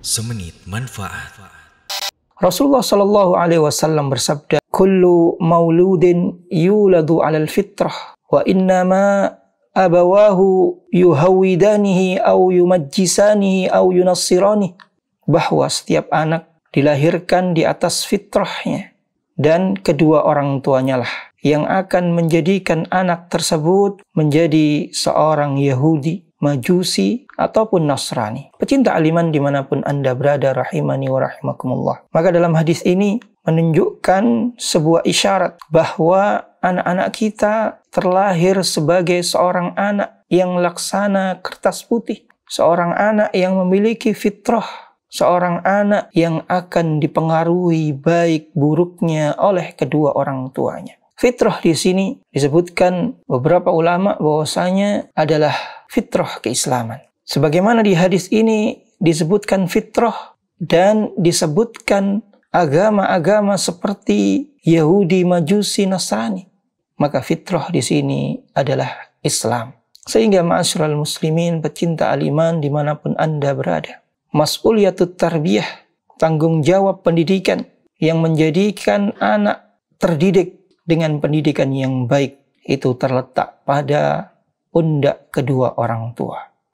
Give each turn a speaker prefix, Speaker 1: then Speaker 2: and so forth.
Speaker 1: Semenit manfaat. Rasulullah Shallallahu Alaihi Wasallam bersabda, "Kullu mauludin yuladu alal fitrah, wa ma abawahu yuhawidanihi au yumajjisanihi au yunassirani." Bahwa setiap anak dilahirkan di atas fitrahnya dan kedua orang tuanya lah yang akan menjadikan anak tersebut menjadi seorang Yahudi Majusi, ataupun Nasrani. Pecinta aliman dimanapun Anda berada, rahimani wa rahimakumullah. Maka dalam hadis ini menunjukkan sebuah isyarat bahwa anak-anak kita terlahir sebagai seorang anak yang laksana kertas putih. Seorang anak yang memiliki fitrah seorang anak yang akan dipengaruhi baik buruknya oleh kedua orang tuanya. Fitrah di sini disebutkan beberapa ulama bahwasanya adalah fitrah keislaman. Sebagaimana di hadis ini disebutkan fitrah dan disebutkan agama-agama seperti Yahudi, Majusi, Nasrani. Maka fitrah di sini adalah Islam. Sehingga ma'asyiral muslimin, pecinta aliman dimanapun Anda berada. Mas'uliyatut tarbiyah, tanggung jawab pendidikan yang menjadikan anak terdidik dengan pendidikan yang baik itu terletak pada pundak kedua orang tua.